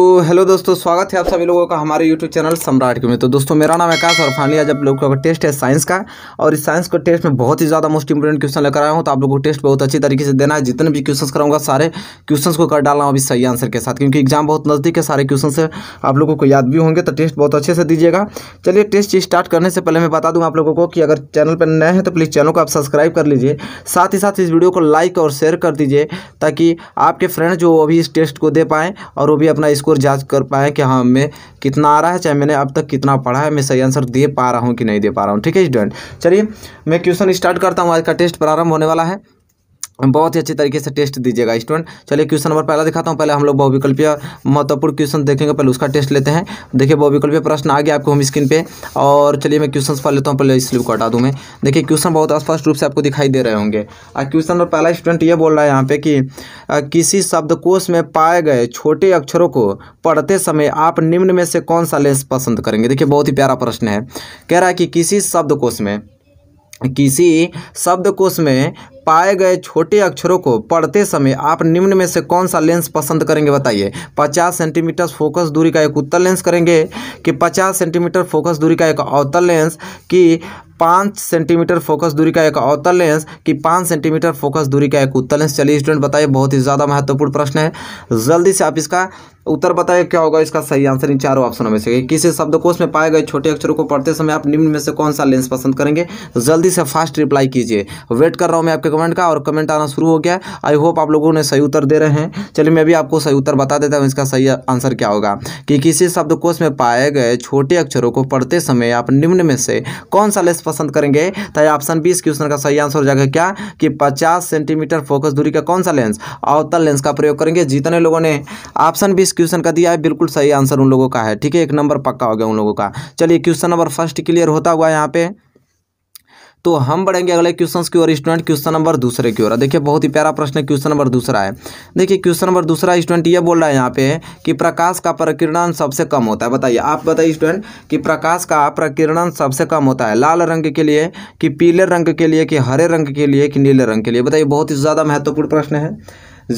तो हेलो दोस्तों स्वागत है आप सभी लोगों का हमारे यूट्यूब चैनल सम्राट के में तो दोस्तों मेरा नाम आकाश और फाइनली आज आप लोगों का टेस्ट है साइंस का और इस साइंस को टेस्ट में बहुत ही ज़्यादा मोस्ट इंपोर्टेंट क्वेश्चन लेकर आया हूँ तो आप लोगों को टेस्ट बहुत अच्छी तरीके से देना है जितने भी क्वेश्चन कराऊंगा सारे क्वेश्चन को कर डालना अभी सही आंसर के साथ क्योंकि एग्जाम बहुत नज़दीक है सारे क्वेश्चन से आप लोगों को याद भी होंगे तो टेस्ट बहुत अच्छे से दीजिएगा चलिए टेस्ट स्टार्ट करने से पहले मैं बता दूँ आप लोगों को कि अगर चैनल पर नए हैं तो प्लीज़ चैनल को आप सब्सक्राइब कर लीजिए साथ ही साथ इस वीडियो को लाइक और शेयर कर दीजिए ताकि आपके फ्रेंड जो अभी इस टेस्ट को दे पाएँ और वो भी अपना स्कूल स्कोर जांच कर पाए कि हाँ मैं कितना आ रहा है चाहे मैंने अब तक कितना पढ़ा है मैं सही आंसर दे पा रहा हूँ कि नहीं दे पा रहा हूँ ठीक है स्टूडेंट चलिए मैं क्वेश्चन स्टार्ट करता हूँ आज का टेस्ट प्रारंभ होने वाला है बहुत ही अच्छे तरीके से टेस्ट दीजिएगा स्टूडेंट चलिए क्वेश्चन नंबर पहला दिखाता हूँ पहले हम लोग बहुविकल्पीय महत्वपूर्ण क्वेश्चन देखेंगे पहले उसका टेस्ट लेते हैं देखिए बहुविकल्पीय प्रश्न आ गया आपको होम स्क्रीन पे और चलिए मैं क्वेश्चन पढ़ लेता हूँ पहले स्लिप को हटा दूँ मैं देखिए क्वेश्चन बहुत स्पष्ट रूप से आपको दिखाई दे रहे होंगे क्वेश्चन नंबर पहला स्टूडेंट ये बोल रहा है यहाँ पे कि किसी शब्दकोश में पाए गए छोटे अक्षरों को पढ़ते समय आप निम्न में से कौन सा लेंस पसंद करेंगे देखिए बहुत ही प्यारा प्रश्न है कह रहा है कि किसी शब्दकोश में किसी शब्दकोश में पाए गए छोटे अक्षरों को पढ़ते समय आप निम्न में से कौन सा लेंस पसंद करेंगे बताइए 50 सेंटीमीटर फोकस दूरी का एक उत्तर लेंस करेंगे कि 50 सेंटीमीटर फोकस दूरी का एक अवतल लेंस कि पाँच सेंटीमीटर फोकस दूरी का एक अवतल लेंस कि पाँच सेंटीमीटर फोकस दूरी का एक उत्तर लेंस चलिए स्टूडेंट बताइए बहुत ही ज़्यादा महत्वपूर्ण प्रश्न है जल्दी से आप इसका उत्तर बताइए क्या होगा इसका सही आंसर इन चारों ऑप्शनों में से किसी शब्दकोश में पाए गए छोटे अक्षरों को पढ़ते समय आप निम्न में से कौन सा लेंस पसंद करेंगे जल्दी से फास्ट रिप्लाई कीजिए वेट कर रहा हूँ मैं आपके कमेंट का और कमेंट आना शुरू हो गया आई होप आप लोगों ने सही उत्तर दे रहे हैं चलिए मैं भी आपको सही उत्तर बता देता हूँ इसका सही आंसर क्या होगा कि किसी शब्दकोश में पाए गए छोटे अक्षरों को पढ़ते समय आप निम्न में से कौन सा लेंस पसंद करेंगे तो ऑप्शन बी इस क्वेश्चन का सही आंसर हो जाएगा क्या कि पचास सेंटीमीटर फोकस दूरी का कौन सा लेंस अवतल लेंस का प्रयोग करेंगे जितने लोगों ने ऑप्शन बीस इस क्वेश्चन का दिया है बिल्कुल सही आंसर उन लोगों का है ठीक है एक नंबर पक्का हो गया उन लोगों का चलिए क्वेश्चन नंबर फर्स्ट क्लियर होता हुआ यहाँ पे तो हम बढ़ेंगे अगले क्वेश्चन की ओर स्टूडेंट क्वेश्चन नंबर दूसरे की ओर देखिए बहुत ही प्यारा प्रश्न है क्वेश्चन नंबर दूसरा है देखिए क्वेश्चन नंबर दूसरा स्टूडेंट ये बोल रहा है यहाँ पे कि प्रकाश का प्रकीर्णन सबसे कम होता है बताइए आप बताइए स्टूडेंट कि प्रकाश का प्रकीर्णन सबसे कम होता है लाल रंग के लिए कि पीले रंग के लिए कि हरे रंग के लिए कि नीले रंग के लिए बताइए बहुत ही ज़्यादा महत्वपूर्ण प्रश्न है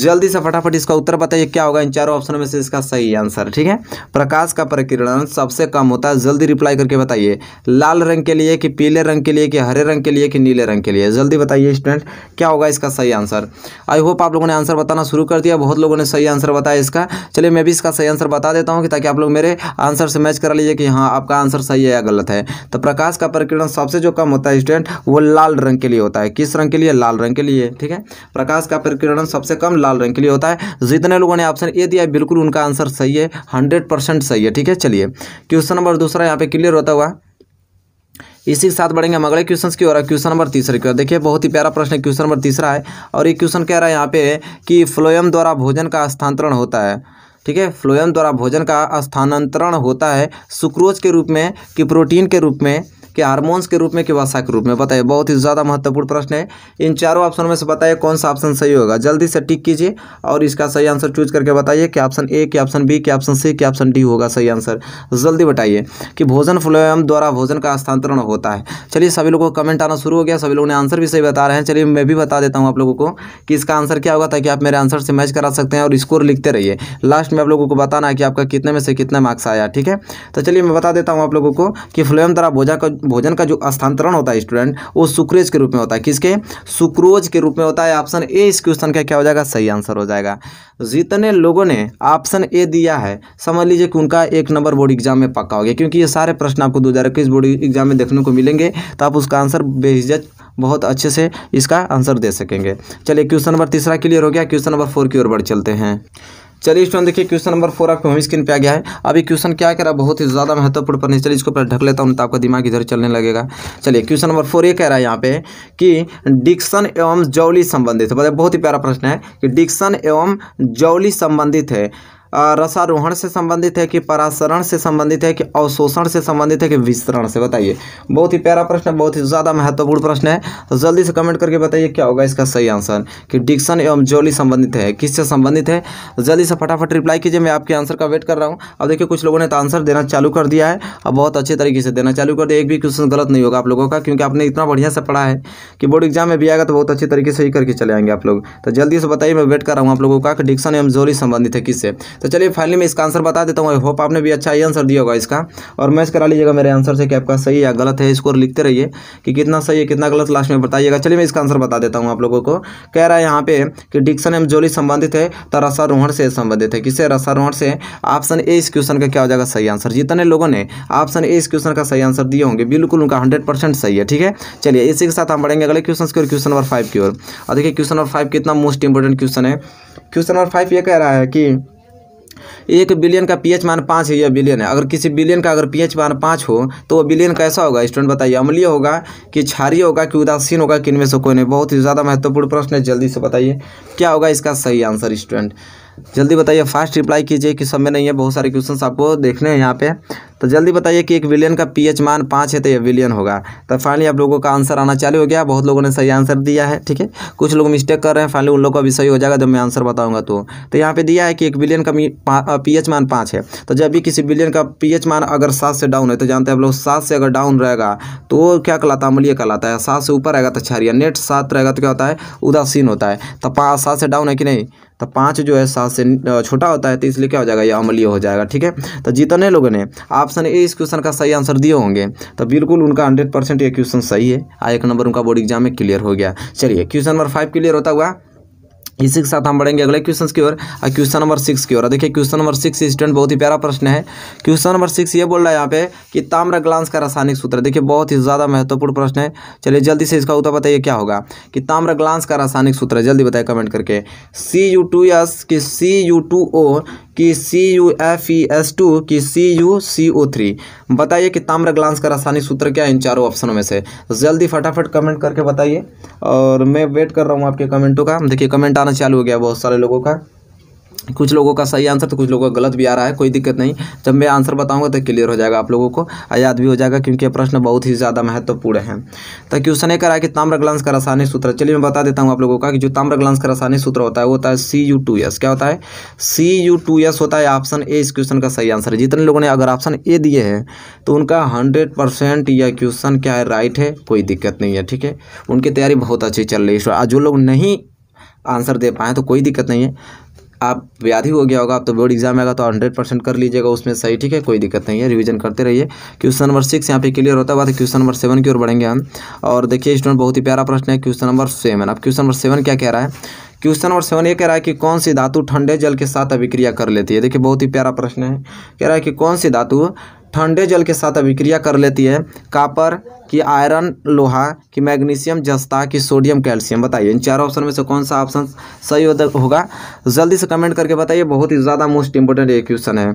जल्दी से फटाफट इसका उत्तर बताइए क्या होगा इन चारों ऑप्शन में से इसका सही आंसर ठीक है प्रकाश का प्रकीर्णन सबसे कम होता है जल्दी रिप्लाई करके बताइए लाल रंग के लिए कि पीले रंग के लिए कि हरे रंग के लिए कि नीले रंग के लिए जल्दी बताइए स्टूडेंट क्या होगा इसका सही आंसर आई होप आप लोगों ने आंसर बताना शुरू कर दिया बहुत लोगों ने सही आंसर बताया इसका चलिए मैं भी इसका सही आंसर बता देता हूँ ताकि आप लोग मेरे आंसर से मैच करा लीजिए कि हाँ आपका आंसर सही है या गलत है तो प्रकाश का प्रकीर्णन सबसे जो कम होता है स्टूडेंट वो लाल रंग के लिए होता है किस रंग के लिए लाल रंग के लिए ठीक है प्रकाश का प्रकीर्णन सबसे कम लाल रंग के लिए होता है जितने लोगों ने ऑप्शन ए दिया बिल्कुल उनका आंसर सही है हंड्रेड परसेंट सही है ठीक है चलिए क्वेश्चन नंबर दूसरा यहाँ पे क्लियर होता हुआ इसी के साथ बढ़ेंगे हम अगले क्वेश्चन की ओर क्वेश्चन नंबर तीसरे की ओर देखिए बहुत ही प्यारा प्रश्न है क्वेश्चन नंबर तीसरा है और ये क्वेश्चन कह रहा है यहाँ पे कि फ्लोयम द्वारा भोजन का स्थानांतरण होता है ठीक है फ्लोयम द्वारा भोजन का स्थानांतरण होता है सुक्रोज के रूप में कि प्रोटीन के रूप में कि हार्मोन्स के रूप में कि वसा के रूप में बताइए बहुत ही ज़्यादा महत्वपूर्ण प्रश्न है इन चारों ऑप्शन में से बताइए कौन सा ऑप्शन सही होगा जल्दी से टिक कीजिए और इसका सही आंसर चूज करके बताइए कि ऑप्शन ए के ऑप्शन बी के ऑप्शन सी के ऑप्शन डी होगा सही आंसर जल्दी बताइए कि भोजन फ्लोएम द्वारा भोजन का स्थानांतरण होता है चलिए सभी लोगों को कमेंट आना शुरू हो गया सभी लोगों ने आंसर भी सही बता रहे हैं चलिए मैं भी बता देता हूँ आप लोगों को कि इसका आंसर क्या होगा ताकि आप मेरे आंसर से मैच करा सकते हैं और स्कोर लिखते रहिए लास्ट में आप लोगों को बताना है कि आपका कितने में से कितना मार्क्स आया ठीक है तो चलिए मैं बता देता हूँ आप लोगों को कि फ्लोएम द्वारा भोजन का भोजन का जो स्थानांतरण होता है स्टूडेंट वो सुक्रेज के रूप में होता है किसके सुक्रोज के रूप में होता है ऑप्शन ए इस क्वेश्चन का क्या हो जाएगा सही आंसर हो जाएगा जितने लोगों ने ऑप्शन ए दिया है समझ लीजिए कि उनका एक नंबर बोर्ड एग्जाम में पक्का हो गया क्योंकि ये सारे प्रश्न आपको दो हज़ार इक्कीस बोर्ड एग्जाम में देखने को मिलेंगे तो आप उसका आंसर बेहिजत बहुत अच्छे से इसका आंसर दे सकेंगे चलिए क्वेश्चन नंबर तीसरा क्लियर हो गया क्वेश्चन नंबर फोर की ओर बढ़ चलते हैं चलिए स्टूडेंट देखिए क्वेश्चन नंबर फोर आपको होम स्क्रीन पे आ गया है अभी क्वेश्चन क्या कह रहा है बहुत ही ज़्यादा महत्वपूर्ण पर नहीं चलिए इसको पहले ढक लेता हूँ तो आपका दिमाग इधर चलने लगेगा चलिए क्वेश्चन नंबर फोर ये कह रहा है यहाँ पे कि डिक्शन एवं जौली संबंधित तो मतलब बहुत ही प्यारा प्रश्न है कि डिक्शन एवं जौली संबंधित है रसारोहण से संबंधित है कि परासरण से संबंधित है कि अवशोषण से संबंधित है कि विस्तरण से बताइए बहुत ही प्यारा प्रश्न है बहुत ही ज़्यादा महत्वपूर्ण प्रश्न है तो जल्दी से कमेंट करके बताइए क्या होगा इसका सही आंसर कि डिक्शन एवं जोली संबंधित है किससे संबंधित है जल्दी से फटाफट रिप्लाई कीजिए मैं आपके आंसर का वेट कर रहा हूँ अब देखिए कुछ लोगों ने तो आंसर देना चालू कर दिया है और बहुत अच्छे तरीके से देना चालू कर दिया एक भी क्वेश्चन गलत नहीं होगा आप लोगों का क्योंकि आपने इतना बढ़िया से पढ़ा है कि बोर्ड एग्जाम में भी आएगा तो बहुत अच्छे तरीके से ही करके चले आएंगे आप लोग तो जल्दी से बताइए मैं वेट कर रहा हूँ आप लोगों का कि डिक्शन एवं जोली संबंधित है किससे तो चलिए फाइनली मैं इसका आंसर बता देता हूँ आई होप आपने भी अच्छा ही आंसर दिया होगा इसका और मैच करा लीजिएगा मेरे आंसर से कि आपका सही या गलत है स्कोर लिखते रहिए कि कितना सही है कितना गलत लास्ट में बताइएगा चलिए मैं इसका आंसर बता देता हूँ आप लोगों को कह रहा है यहाँ पे कि डिक्शन एम जोली संबंधित है तो रसारोहण से संबंधित है किसे रसारोहण से ऑप्शन ए इस क्वेश्चन का क्या हो जाएगा सही आंसर जितने लोगों ने ऑप्शन ए इस क्वेश्चन का सही आंसर दिए होंगे बिल्कुल उनका हंड्रेड सही है ठीक है चलिए इसी के साथ हम बढ़ेंगे अगले क्वेश्चन की ओर क्वेश्चन नंबर फाइव की ओर और देखिए क्वेश्चन नंबर फाइव कितना मोस्ट इंपॉर्टेंट क्वेश्चन है क्वेश्चन नंबर फाइव ये कह रहा है कि एक बिलियन का पीएच मान पाँच है या बिलियन है अगर किसी बिलियन का अगर पीएच मान पाँच हो तो वह बिलियन कैसा होगा स्टूडेंट बताइए अमलीय होगा कि क्षारिय होगा कि उदासीन होगा कि इनमें से कोई नहीं बहुत ही ज़्यादा महत्वपूर्ण प्रश्न है जल्दी से बताइए क्या होगा इसका सही आंसर स्टूडेंट जल्दी बताइए फास्ट रिप्लाई कीजिए कि समय नहीं है बहुत सारे क्वेश्चन आपको देखने हैं यहाँ पे तो जल्दी बताइए कि एक विलियन का पीएच मान पाँच है तो ये विलियन होगा तो फाइनली आप लोगों का आंसर आना चालू हो गया बहुत लोगों ने सही आंसर दिया है ठीक है कुछ लोग मिस्टेक कर रहे हैं फाइनली उन लोग का भी सही हो जाएगा जब तो मैं आंसर बताऊंगा तो तो यहाँ पे दिया है कि एक विलियन का पी एच मान पाँच है तो जब भी किसी विलियन का पी एच मान अगर सात से डाउन है तो जानते हैं आप लोग सात से अगर डाउन रहेगा तो वो क्या कहलाता है अमलीय कहलाता है सात से ऊपर रहेगा तो छारिया नेट सात रहेगा तो क्या होता है उदासीन होता है तो पाँच सात से डाउन है कि नहीं तो पाँच जो है सात से छोटा होता है तो इसलिए क्या हो जाएगा ये अमलीय हो जाएगा ठीक है तो जितने लोगों ने ऑप्शन ए इस क्वेश्चन का सही आंसर दिए होंगे तो बिल्कुल उनका हंड्रेड परसेंट ये क्वेश्चन सही है एक नंबर उनका बोर्ड एग्जाम में क्लियर हो गया चलिए क्वेश्चन नंबर फाइव क्लियर होता हुआ इसी के साथ हम बढ़ेंगे अगले क्वेश्चन की ओर क्वेश्चन नंबर सिक्स की ओर देखिए क्वेश्चन नंबर सिक्स स्टूडेंट बहुत ही प्यारा प्रश्न है क्वेश्चन नंबर सिक्स ये बोल रहा है यहाँ पे कि ताम्र ग्लांस का रासायनिक सूत्र देखिए बहुत ही ज़्यादा महत्वपूर्ण प्रश्न है चलिए जल्दी से इसका उत्तर बताइए क्या होगा कि ताम्र ग्लांस का रासायनिक सूत्र जल्दी बताए कमेंट करके सी यू टू एस की सी यू टू ओ कि C U F E S two कि C you see O three बताइए कि ताम्र ग्लांस का रासायनिक सूत्र क्या है इन चारों ऑप्शनों में से जल्दी फटाफट कमेंट करके बताइए और मैं वेट कर रहा हूँ आपके कमेंटों का देखिए कमेंट आना चालू हो गया बहुत सारे लोगों का कुछ लोगों का सही आंसर तो कुछ लोगों का गलत भी आ रहा है कोई दिक्कत नहीं जब मैं आंसर बताऊंगा तो क्लियर हो जाएगा आप लोगों को याद भी हो जाएगा क्योंकि प्रश्न बहुत ही ज़्यादा महत्वपूर्ण है तो क्वेश्चन ने रहा है कि ताम्रग्लांस का रासायनिक सूत्र चलिए मैं बता देता हूँ आप लोगों का कि जो ताम्रग्लांस का रासायनिक सूत्र होता है वो होता है सी यू टू एस क्या होता है सी यू टू एस होता है ऑप्शन ए इस क्वेश्चन का सही आंसर है जितने लोगों ने अगर ऑप्शन ए दिए हैं तो उनका हंड्रेड परसेंट यह क्वेश्चन क्या है राइट है कोई दिक्कत नहीं है ठीक है उनकी तैयारी बहुत अच्छी चल रही है जो लोग नहीं आंसर दे पाएँ तो कोई दिक्कत नहीं है आप व्याधि हो गया होगा आप तो बोर्ड एग्जाम आएगा तो हंड्रेड परसेंट कर लीजिएगा उसमें सही ठीक है कोई दिक्कत नहीं है रिवीजन करते रहिए क्वेश्चन नंबर सिक्स यहाँ पे क्लियर होता है बात क्वेश्चन नंबर सेवन की ओर बढ़ेंगे हम और देखिए स्टूडेंट बहुत ही प्यारा प्रश्न है क्वेश्चन नंबर सेवन अब क्वेश्चन नंबर सेवन क्या कह रहा है क्वेश्चन नंबर सेवन ये कह रहा है कि कौन सी धातु ठंडे जल के साथ अभिक्रिया कर लेती है देखिए बहुत ही प्यारा प्रश्न है कह रहा है कि कौन सी धातु ठंडे जल के साथ अभिक्रिया कर लेती है कापर कि आयरन लोहा कि मैग्नीशियम जस्ता कि सोडियम कैल्शियम बताइए इन चार ऑप्शन में से कौन सा ऑप्शन सही होगा जल्दी से कमेंट करके बताइए बहुत ही ज़्यादा मोस्ट इंपॉर्टेंट ये क्वेश्चन है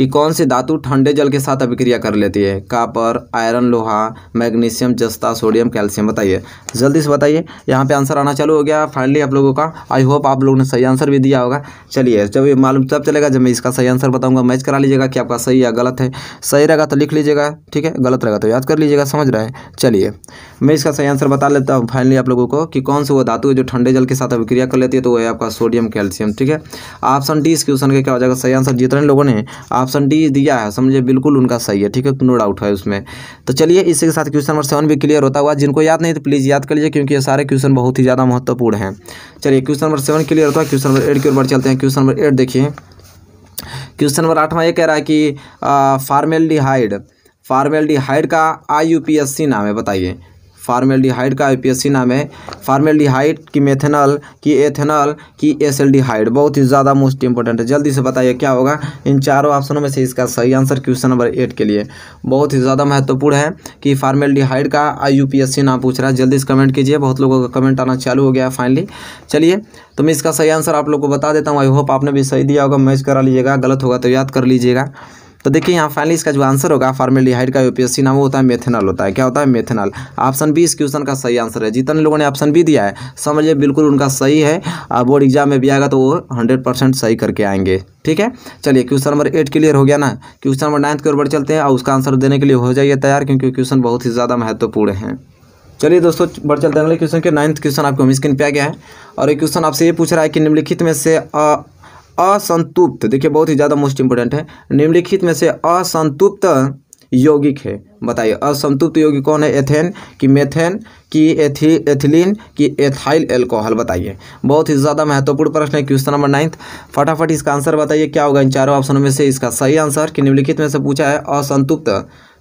कि कौन सी धातु ठंडे जल के साथ अभिक्रिया कर लेती है कापर आयरन लोहा मैग्नीशियम जस्ता सोडियम कैल्शियम बताइए जल्दी से बताइए यहाँ पे आंसर आना चालू हो गया फाइनली आप लोगों का आई होप आप लोगों ने सही आंसर भी दिया होगा चलिए जब ये मालूम तब चलेगा जब मैं इसका सही आंसर बताऊँगा मैच करा लीजिएगा कि आपका सही या गलत है सही रहेगा तो लिख लीजिएगा ठीक है गलत रहेगा तो याद कर लीजिएगा समझ रहा है चलिए मैं इसका सही आंसर बता लेता हूँ फाइनली आप लोगों को कि कौन सी वो धातु है जो ठंडे जल के साथ अभिक्रिया कर लेती है तो वह आपका सोडियम कैल्शियम ठीक है ऑप्शन डी इस क्वेश्चन का क्या हो जाएगा सही आंसर जितने लोगों ने आप ऑप्शन डी दिया है समझिए बिल्कुल उनका सही है ठीक है नो डाउट है उसमें तो चलिए इसी के साथ क्वेश्चन नंबर सेवन भी क्लियर होता हुआ जिनको याद नहीं तो प्लीज़ याद कर लीजिए क्योंकि ये सारे क्वेश्चन बहुत ही ज़्यादा महत्वपूर्ण हैं चलिए क्वेश्चन नंबर सेवन क्लियर होता है क्वेश्चन नंबर एट की ओर बढ़ चलते हैं क्वेश्चन नंबर एट देखिए क्वेश्चन नंबर आठवां ये कह रहा है कि फार्मेलडिहाइड फार्मेलडिहाइड का सी नाम है बताइए फार्मेल्डिहाइड का आईपीएससी नाम है फार्मेल्डिहाइड की मेथेनल की एथेनल की एसएल्डिहाइड बहुत ही ज़्यादा मोस्ट इंपॉर्टेंट है जल्दी से बताइए क्या होगा इन चारों ऑप्शनों में से इसका सही आंसर क्वेश्चन नंबर एट के लिए बहुत ही ज़्यादा महत्वपूर्ण है कि फार्मेल्डिहाइड का आई नाम पूछ रहा है जल्दी से कमेंट कीजिए बहुत लोगों का कमेंट आना चालू हो गया है फाइनली चलिए तो मैं इसका सही आंसर आप लोग को बता देता हूँ आई होप आपने भी सही दिया होगा मैच करा लीजिएगा गलत होगा तो याद कर लीजिएगा तो देखिए यहाँ फाइनली इसका जो आंसर होगा फार्मेलीहाइड का यूपीएससी नाम होता है मेथेनॉल होता है क्या होता है मेथेनॉल ऑप्शन बी इस क्वेश्चन का सही आंसर है जितने लोगों ने ऑप्शन बी दिया है समझिए बिल्कुल उनका सही है बोर्ड एग्जाम में भी आएगा तो वो हंड्रेड परसेंट सही करके आएंगे ठीक है चलिए क्वेश्चन नंबर एट क्लियर हो गया ना क्वेश्चन नंबर नाइन्थ के बढ़ चलते हैं और उसका आंसर देने के लिए हो जाइए तैयार क्योंकि क्वेश्चन बहुत ही ज़्यादा महत्वपूर्ण है चलिए दोस्तों बढ़ चलते हैं अगले क्वेश्चन के नाइन्थ क्वेश्चन आपको हम स्क्रीन पे आ गया है और एक क्वेश्चन आपसे ये पूछ रहा है कि निम्नलिखित में से असंतुप्त देखिए बहुत ही ज़्यादा मोस्ट इंपोर्टेंट है निम्नलिखित में से असंतुप्त यौगिक है बताइए असंतुप्त यौगिक कौन है एथेन कि मेथेन कि एथी एथिलीन कि एथाइल एल्कोहल बताइए बहुत ही ज़्यादा महत्वपूर्ण प्रश्न है क्वेश्चन नंबर नाइन्थ फटाफट इसका आंसर बताइए क्या होगा इन चारों ऑप्शनों में से इसका सही आंसर कि निम्नलिखित में से पूछा है असंतुप्त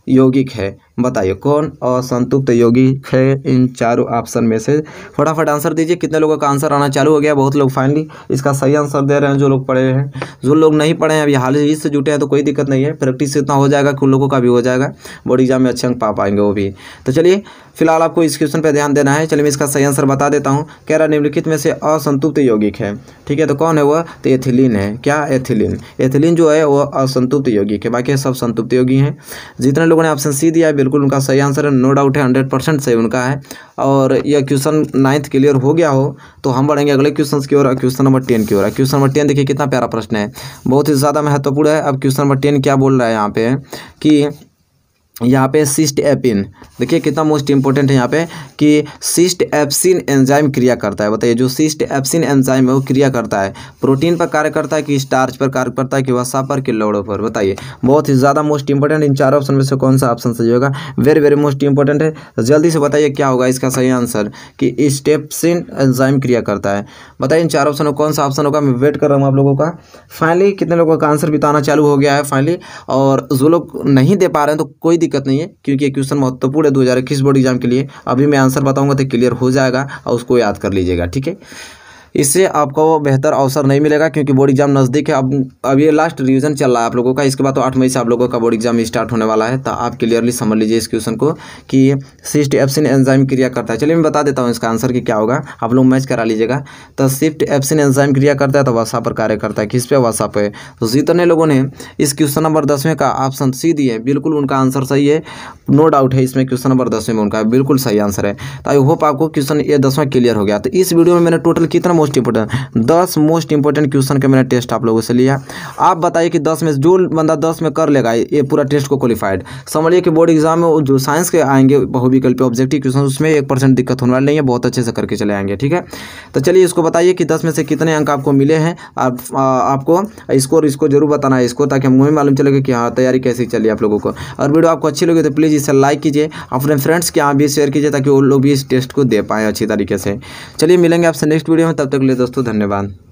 यौगिक है बताइए कौन असंतुप्त यौगिक है इन चारों ऑप्शन में से फटाफट आंसर दीजिए कितने लोगों का आंसर आना चालू हो गया बहुत लोग फाइनली इसका सही आंसर दे रहे हैं जो लोग पढ़े हैं जो लोग नहीं पढ़े हैं अभी हाल ही से जुटे हैं तो कोई दिक्कत नहीं है प्रैक्टिस इतना हो जाएगा कि उन लोगों का भी हो जाएगा बोर्ड एग्जाम में अच्छे अंक पा पाएंगे वो भी तो चलिए फिलहाल आपको इस क्वेश्चन पर ध्यान देना है चलिए मैं इसका सही आंसर बता देता हूँ कह रहा निम्नलिखित में से असंतुप्त यौगिक है ठीक है तो कौन है वह तो एथिलीन है क्या एथिलीन एथिलीन जो है वह असंतुप्त यौगिक है बाकी सब संतुप्त योगी हैं जितने लोगों ने ऑप्शन सी दिया है बिल्कुल उनका सही आंसर है नो डाउट है हंड्रेड परसेंट सही उनका है और यह क्वेश्चन नाइन्थ क्लियर हो गया हो तो हम बढ़ेंगे अगले क्वेश्चन की ओर क्वेश्चन नंबर टेन की ओर क्वेश्चन नंबर टेन देखिए कितना प्यारा प्रश्न है बहुत ही ज़्यादा महत्वपूर्ण है अब क्वेश्चन नंबर टेन क्या बोल रहा है यहाँ पे कि यहाँ पे सिस्ट एपिन देखिए कितना मोस्ट इंपॉर्टेंट है यहाँ पे कि सिस्ट एप्सिन एंजाइम क्रिया करता है बताइए जो सिस्ट एप्सिन एंजाइम है वो क्रिया करता है प्रोटीन पर कार्य करता है कि स्टार्च पर कार्य करता है कि वसा पर कि लोड़ों पर बताइए बहुत ही ज़्यादा मोस्ट इंपॉर्टेंट इन चार ऑप्शन में से कौन सा ऑप्शन सही होगा वेरी वेरी मोस्ट इंपॉर्टेंट है जल्दी से बताइए क्या होगा इसका सही आंसर कि स्टेप्सिन एंजाइम क्रिया करता है बताइए इन चार ऑप्शन में कौन सा ऑप्शन होगा मैं वेट कर रहा हूँ आप लोगों का फाइनली कितने लोगों का आंसर बिताना चालू हो गया है फाइनली और जो लोग नहीं दे पा रहे हैं तो कोई दिक्कत नहीं है क्योंकि ये क्वेश्चन महत्वपूर्ण है दो बोर्ड एग्जाम के लिए अभी मैं आंसर बताऊंगा तो क्लियर हो जाएगा और उसको याद कर लीजिएगा ठीक है इससे आपको बेहतर अवसर नहीं मिलेगा क्योंकि बोर्ड एग्जाम नज़दीक है अब अब ये लास्ट रिवीजन चल रहा है आप लोगों का इसके बाद तो आठ मई से आप लोगों का बोर्ड एग्जाम स्टार्ट होने वाला है तो आप क्लियरली समझ लीजिए इस क्वेश्चन को कि सिफ्ट एप्सिन एंजाइम क्रिया करता है चलिए मैं बता देता हूँ इसका आंसर कि क्या होगा आप लोग मैच करा लीजिएगा तो सिफ्ट एप्सिन एंजाइम क्रिया करता है तो वसा पर कार्य करता है किस पे वसा पे तो जितने लोगों ने इस क्वेश्चन नंबर दसवें का ऑप्शन सी दिए बिल्कुल उनका आंसर सही है नो डाउट है इसमें क्वेश्चन नंबर दसवें में उनका बिल्कुल सही आंसर है तो आई होप आपको क्वेश्चन ये दसवें क्लियर हो गया तो इस वीडियो में मैंने टोटल कितना मोस्ट इंपॉर्टेंट दस मोस्ट इंपॉर्टेंट क्वेश्चन का मैंने टेस्ट आप लोगों से लिया आप बताइए कि दस में जो बंदा दस में कर लेगा ये पूरा टेस्ट को क्वालिफाइड समझिए कि बोर्ड एग्जाम में जो साइंस के आएंगे बहुविकल्पी ऑब्जेक्टिव क्वेश्चन उसमें एक परसेंट दिक्कत होने वाली नहीं है बहुत अच्छे से करके चले आएंगे ठीक है तो चलिए इसको बताइए कि दस में से कितने अंक आपको मिले हैं आप, आ, आपको स्कोर इसको जरूर बताना है इसको ताकि हम वही मालूम चलेगा कि हाँ तैयारी कैसी चली आप लोगों को और वीडियो आपको अच्छी लगी तो प्लीज़ इसे लाइक कीजिए अपने फ्रेंड्स के यहाँ भी शेयर कीजिए ताकि वो लोग भी इस टेस्ट को दे पाएँ अच्छी तरीके से चलिए मिलेंगे आपसे नेक्स्ट वीडियो में तब तक ले दोस्तों धन्यवाद